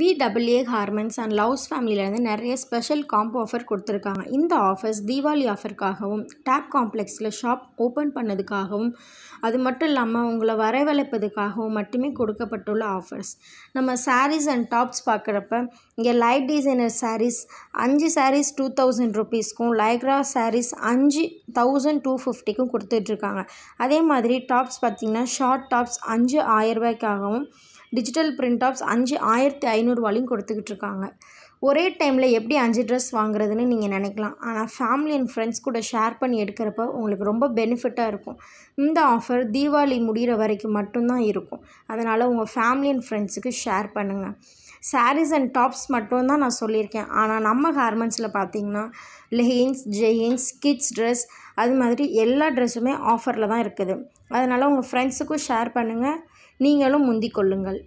VW ஹார்மன்ஸ் and loves ஃபேமிலியிலேருந்து நிறைய ஸ்பெஷல் காம்போ ஆஃபர் கொடுத்துருக்காங்க இந்த ஆஃபர்ஸ் தீபாவளி ஆஃபருக்காகவும் டேப் காம்ப்ளெக்ஸில் ஷாப் ஓப்பன் பண்ணதுக்காகவும் அது மட்டும் இல்லாமல் உங்களை வரவழைப்பதுக்காகவும் மட்டுமே கொடுக்கப்பட்டுள்ள ஆஃபர்ஸ் நம்ம சாரீஸ் அண்ட் டாப்ஸ் பார்க்குறப்ப இங்கே லைட் டிசைனர் சாரீஸ் அஞ்சு சாரீஸ் டூ தௌசண்ட் ருபீஸ்க்கும் லைக்ரா சாரீஸ் அஞ்சு தௌசண்ட் டூ ஃபிஃப்டிக்கும் கொடுத்துட்ருக்காங்க அதே மாதிரி டாப்ஸ் பார்த்திங்கன்னா ஷார்ட் டாப்ஸ் அஞ்சு ஆயரூபாய்க்காகவும் டிஜிட்டல் பிரிண்ட் டாப்ஸ் அஞ்சு ஆயிரத்தி ஐநூறுவாலையும் கொடுத்துக்கிட்டு இருக்காங்க ஒரே டைமில் எப்படி அஞ்சு ட்ரெஸ் வாங்குறதுன்னு நீங்கள் நினைக்கலாம் ஆனால் ஃபேமிலி அண்ட் ஃப்ரெண்ட்ஸ் கூட ஷேர் பண்ணி எடுக்கிறப்ப உங்களுக்கு ரொம்ப பெனிஃபிட்டாக இருக்கும் இந்த ஆஃபர் தீபாவளி முடிகிற வரைக்கும் மட்டும்தான் இருக்கும் அதனால் உங்கள் ஃபேமிலி அண்ட் ஃப்ரெண்ட்ஸுக்கு ஷேர் பண்ணுங்கள் சாரீஸ் அண்ட் டாப்ஸ் மட்டும் தான் நான் சொல்லியிருக்கேன் ஆனால் நம்ம கார்மெண்ட்ஸில் பார்த்தீங்கன்னா லெஹின்ஸ் ஜெயின்ஸ் கிட்ஸ் ட்ரெஸ் அது மாதிரி எல்லா ட்ரெஸ்ஸுமே ஆஃபரில் தான் இருக்குது அதனால் உங்கள் ஃப்ரெண்ட்ஸுக்கும் ஷேர் பண்ணுங்கள் நீங்களும் முந்திக்கொள்ளுங்கள்